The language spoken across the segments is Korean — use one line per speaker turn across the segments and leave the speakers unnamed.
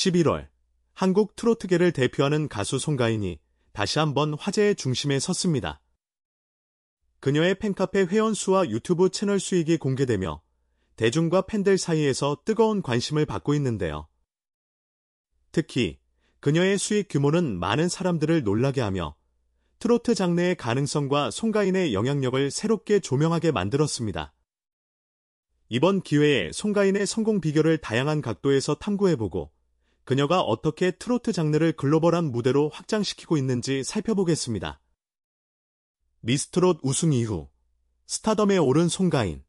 11월 한국 트로트계를 대표하는 가수 송가인이 다시 한번 화제의 중심에 섰습니다. 그녀의 팬카페 회원수와 유튜브 채널 수익이 공개되며 대중과 팬들 사이에서 뜨거운 관심을 받고 있는데요. 특히 그녀의 수익 규모는 많은 사람들을 놀라게 하며 트로트 장르의 가능성과 송가인의 영향력을 새롭게 조명하게 만들었습니다. 이번 기회에 송가인의 성공 비결을 다양한 각도에서 탐구해보고 그녀가 어떻게 트로트 장르를 글로벌한 무대로 확장시키고 있는지 살펴보겠습니다. 미스트롯 우승 이후 스타덤에 오른 송가인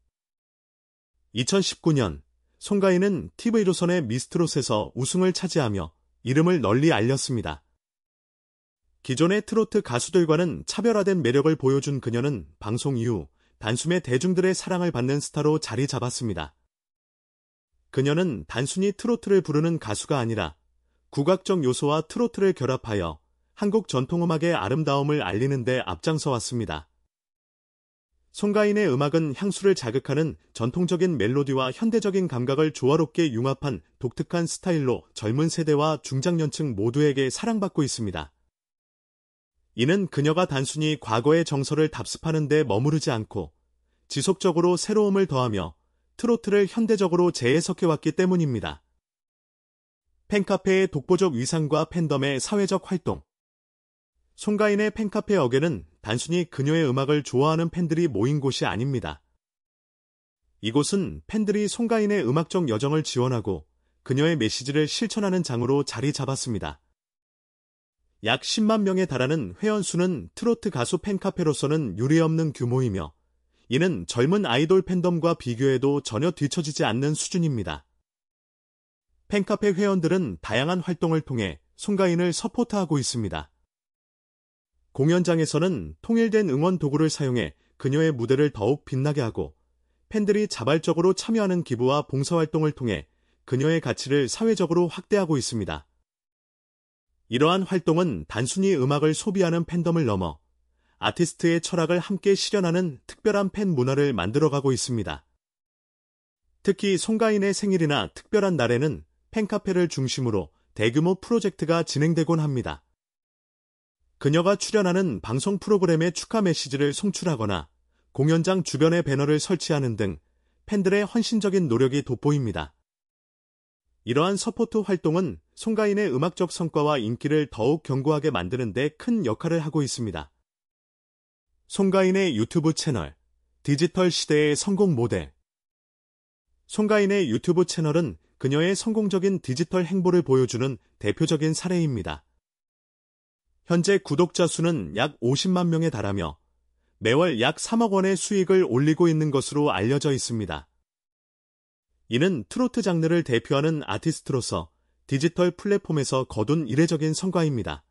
2019년 송가인은 TV조선의 미스트롯에서 우승을 차지하며 이름을 널리 알렸습니다. 기존의 트로트 가수들과는 차별화된 매력을 보여준 그녀는 방송 이후 단숨에 대중들의 사랑을 받는 스타로 자리 잡았습니다. 그녀는 단순히 트로트를 부르는 가수가 아니라 국악적 요소와 트로트를 결합하여 한국 전통음악의 아름다움을 알리는 데 앞장서 왔습니다. 송가인의 음악은 향수를 자극하는 전통적인 멜로디와 현대적인 감각을 조화롭게 융합한 독특한 스타일로 젊은 세대와 중장년층 모두에게 사랑받고 있습니다. 이는 그녀가 단순히 과거의 정서를 답습하는 데 머무르지 않고 지속적으로 새로움을 더하며 트로트를 현대적으로 재해석해왔기 때문입니다. 팬카페의 독보적 위상과 팬덤의 사회적 활동 송가인의 팬카페 어게는 단순히 그녀의 음악을 좋아하는 팬들이 모인 곳이 아닙니다. 이곳은 팬들이 송가인의 음악적 여정을 지원하고 그녀의 메시지를 실천하는 장으로 자리 잡았습니다. 약 10만 명에 달하는 회원수는 트로트 가수 팬카페로서는 유례없는 규모이며 이는 젊은 아이돌 팬덤과 비교해도 전혀 뒤처지지 않는 수준입니다. 팬카페 회원들은 다양한 활동을 통해 송가인을 서포트하고 있습니다. 공연장에서는 통일된 응원 도구를 사용해 그녀의 무대를 더욱 빛나게 하고 팬들이 자발적으로 참여하는 기부와 봉사활동을 통해 그녀의 가치를 사회적으로 확대하고 있습니다. 이러한 활동은 단순히 음악을 소비하는 팬덤을 넘어 아티스트의 철학을 함께 실현하는 특별한 팬 문화를 만들어가고 있습니다. 특히 송가인의 생일이나 특별한 날에는 팬카페를 중심으로 대규모 프로젝트가 진행되곤 합니다. 그녀가 출연하는 방송 프로그램의 축하 메시지를 송출하거나 공연장 주변에 배너를 설치하는 등 팬들의 헌신적인 노력이 돋보입니다. 이러한 서포트 활동은 송가인의 음악적 성과와 인기를 더욱 견고하게 만드는 데 큰 역할을 하고 있습니다. 송가인의 유튜브 채널 디지털 시대의 성공 모델 송가인의 유튜브 채널은 그녀의 성공적인 디지털 행보를 보여주는 대표적인 사례입니다. 현재 구독자 수는 약 50만 명에 달하며 매월 약 3억 원의 수익을 올리고 있는 것으로 알려져 있습니다. 이는 트로트 장르를 대표하는 아티스트로서 디지털 플랫폼에서 거둔 이례적인 성과입니다.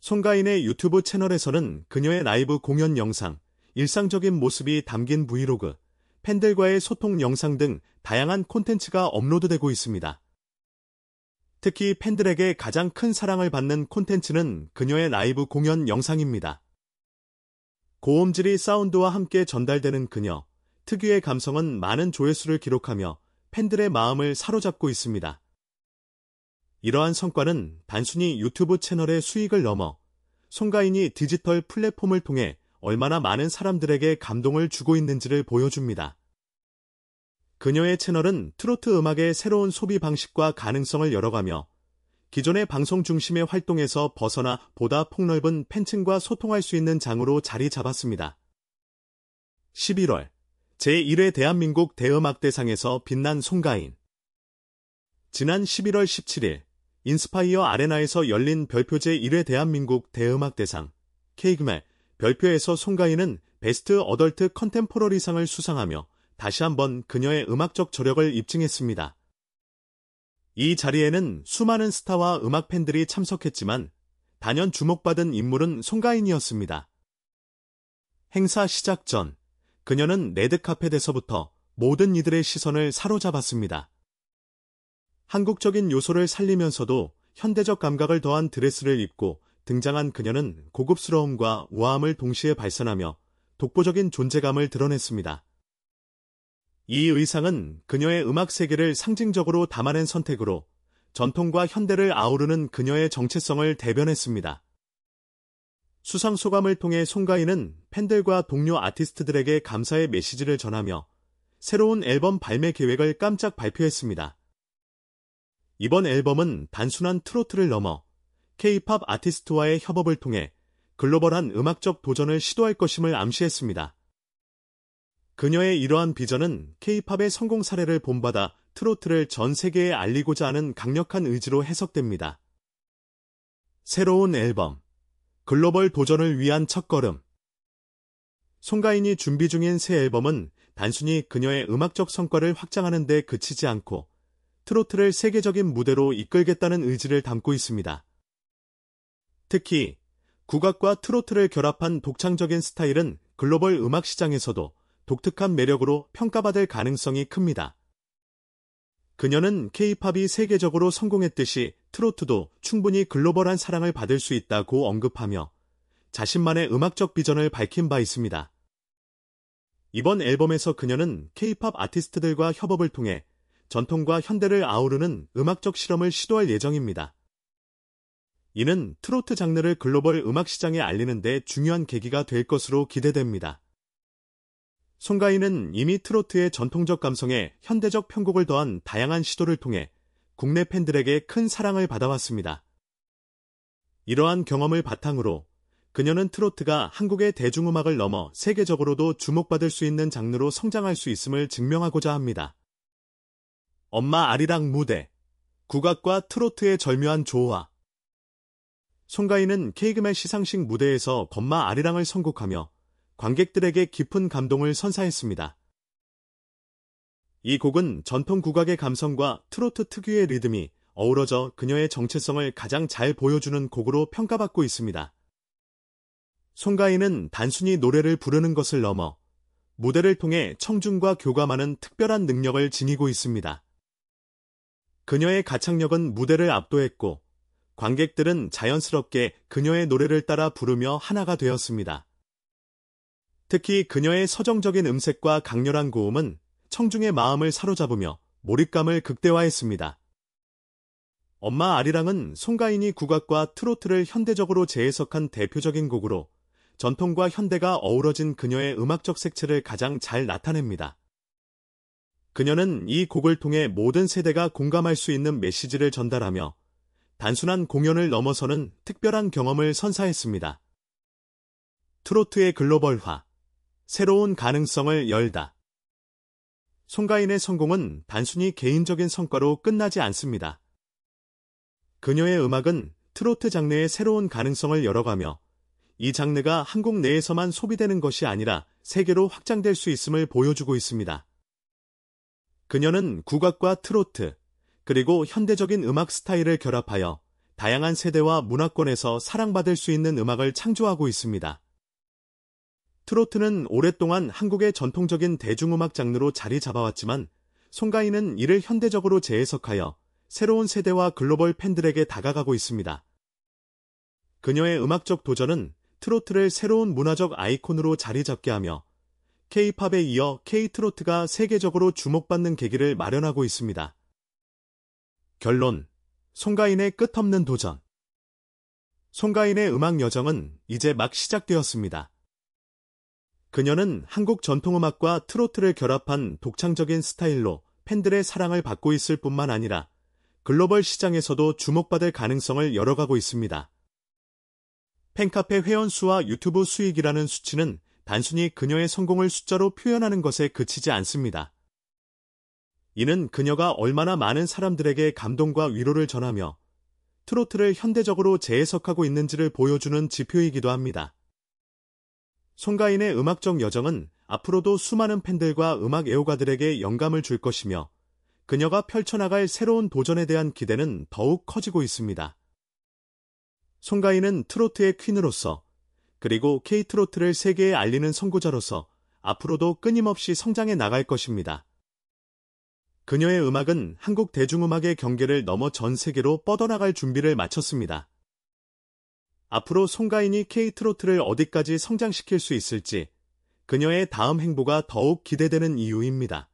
송가인의 유튜브 채널에서는 그녀의 라이브 공연 영상, 일상적인 모습이 담긴 브이로그, 팬들과의 소통 영상 등 다양한 콘텐츠가 업로드되고 있습니다. 특히 팬들에게 가장 큰 사랑을 받는 콘텐츠는 그녀의 라이브 공연 영상입니다. 고음질이 사운드와 함께 전달되는 그녀, 특유의 감성은 많은 조회수를 기록하며 팬들의 마음을 사로잡고 있습니다. 이러한 성과는 단순히 유튜브 채널의 수익을 넘어 송가인이 디지털 플랫폼을 통해 얼마나 많은 사람들에게 감동을 주고 있는지를 보여줍니다. 그녀의 채널은 트로트 음악의 새로운 소비 방식과 가능성을 열어가며 기존의 방송 중심의 활동에서 벗어나 보다 폭넓은 팬층과 소통할 수 있는 장으로 자리 잡았습니다. 11월 제1회 대한민국 대음악대상에서 빛난 송가인 지난 11월 17일 인스파이어 아레나에서 열린 별표제 1회 대한민국 대음악대상 케이그메 별표에서 송가인은 베스트 어덜트 컨템포러리상을 수상하며 다시 한번 그녀의 음악적 저력을 입증했습니다. 이 자리에는 수많은 스타와 음악 팬들이 참석했지만 단연 주목받은 인물은 송가인이었습니다. 행사 시작 전 그녀는 레드카펫에서부터 모든 이들의 시선을 사로잡았습니다. 한국적인 요소를 살리면서도 현대적 감각을 더한 드레스를 입고 등장한 그녀는 고급스러움과 우아함을 동시에 발산하며 독보적인 존재감을 드러냈습니다. 이 의상은 그녀의 음악 세계를 상징적으로 담아낸 선택으로 전통과 현대를 아우르는 그녀의 정체성을 대변했습니다. 수상 소감을 통해 송가인은 팬들과 동료 아티스트들에게 감사의 메시지를 전하며 새로운 앨범 발매 계획을 깜짝 발표했습니다. 이번 앨범은 단순한 트로트를 넘어 K-팝 아티스트와의 협업을 통해 글로벌한 음악적 도전을 시도할 것임을 암시했습니다. 그녀의 이러한 비전은 K-팝의 성공 사례를 본받아 트로트를 전 세계에 알리고자 하는 강력한 의지로 해석됩니다. 새로운 앨범 글로벌 도전을 위한 첫걸음 송가인이 준비 중인 새 앨범은 단순히 그녀의 음악적 성과를 확장하는 데 그치지 않고 트로트를 세계적인 무대로 이끌겠다는 의지를 담고 있습니다. 특히 국악과 트로트를 결합한 독창적인 스타일은 글로벌 음악 시장에서도 독특한 매력으로 평가받을 가능성이 큽니다. 그녀는 케이팝이 세계적으로 성공했듯이 트로트도 충분히 글로벌한 사랑을 받을 수 있다고 언급하며 자신만의 음악적 비전을 밝힌 바 있습니다. 이번 앨범에서 그녀는 케이팝 아티스트들과 협업을 통해 전통과 현대를 아우르는 음악적 실험을 시도할 예정입니다. 이는 트로트 장르를 글로벌 음악 시장에 알리는 데 중요한 계기가 될 것으로 기대됩니다. 송가인은 이미 트로트의 전통적 감성에 현대적 편곡을 더한 다양한 시도를 통해 국내 팬들에게 큰 사랑을 받아왔습니다. 이러한 경험을 바탕으로 그녀는 트로트가 한국의 대중음악을 넘어 세계적으로도 주목받을 수 있는 장르로 성장할 수 있음을 증명하고자 합니다. 엄마 아리랑 무대, 국악과 트로트의 절묘한 조화. 송가인은 케이그맨 시상식 무대에서 건마 아리랑을 선곡하며 관객들에게 깊은 감동을 선사했습니다. 이 곡은 전통 국악의 감성과 트로트 특유의 리듬이 어우러져 그녀의 정체성을 가장 잘 보여주는 곡으로 평가받고 있습니다. 송가인은 단순히 노래를 부르는 것을 넘어 무대를 통해 청중과 교감하는 특별한 능력을 지니고 있습니다. 그녀의 가창력은 무대를 압도했고 관객들은 자연스럽게 그녀의 노래를 따라 부르며 하나가 되었습니다. 특히 그녀의 서정적인 음색과 강렬한 고음은 청중의 마음을 사로잡으며 몰입감을 극대화했습니다. 엄마 아리랑은 송가인이 국악과 트로트를 현대적으로 재해석한 대표적인 곡으로 전통과 현대가 어우러진 그녀의 음악적 색채를 가장 잘 나타냅니다. 그녀는 이 곡을 통해 모든 세대가 공감할 수 있는 메시지를 전달하며 단순한 공연을 넘어서는 특별한 경험을 선사했습니다. 트로트의 글로벌화, 새로운 가능성을 열다. 송가인의 성공은 단순히 개인적인 성과로 끝나지 않습니다. 그녀의 음악은 트로트 장르의 새로운 가능성을 열어가며 이 장르가 한국 내에서만 소비되는 것이 아니라 세계로 확장될 수 있음을 보여주고 있습니다. 그녀는 국악과 트로트, 그리고 현대적인 음악 스타일을 결합하여 다양한 세대와 문화권에서 사랑받을 수 있는 음악을 창조하고 있습니다. 트로트는 오랫동안 한국의 전통적인 대중음악 장르로 자리 잡아왔지만 송가인은 이를 현대적으로 재해석하여 새로운 세대와 글로벌 팬들에게 다가가고 있습니다. 그녀의 음악적 도전은 트로트를 새로운 문화적 아이콘으로 자리 잡게 하며 K-팝에 이어 K-트로트가 세계적으로 주목받는 계기를 마련하고 있습니다. 결론 송가인의 끝없는 도전 송가인의 음악 여정은 이제 막 시작되었습니다. 그녀는 한국 전통음악과 트로트를 결합한 독창적인 스타일로 팬들의 사랑을 받고 있을 뿐만 아니라 글로벌 시장에서도 주목받을 가능성을 열어가고 있습니다. 팬카페 회원수와 유튜브 수익이라는 수치는 단순히 그녀의 성공을 숫자로 표현하는 것에 그치지 않습니다. 이는 그녀가 얼마나 많은 사람들에게 감동과 위로를 전하며 트로트를 현대적으로 재해석하고 있는지를 보여주는 지표이기도 합니다. 송가인의 음악적 여정은 앞으로도 수많은 팬들과 음악 애호가들에게 영감을 줄 것이며 그녀가 펼쳐나갈 새로운 도전에 대한 기대는 더욱 커지고 있습니다. 송가인은 트로트의 퀸으로서 그리고 케이트로트를 세계에 알리는 선구자로서 앞으로도 끊임없이 성장해 나갈 것입니다. 그녀의 음악은 한국 대중음악의 경계를 넘어 전 세계로 뻗어나갈 준비를 마쳤습니다. 앞으로 송가인이 케이트로트를 어디까지 성장시킬 수 있을지 그녀의 다음 행보가 더욱 기대되는 이유입니다.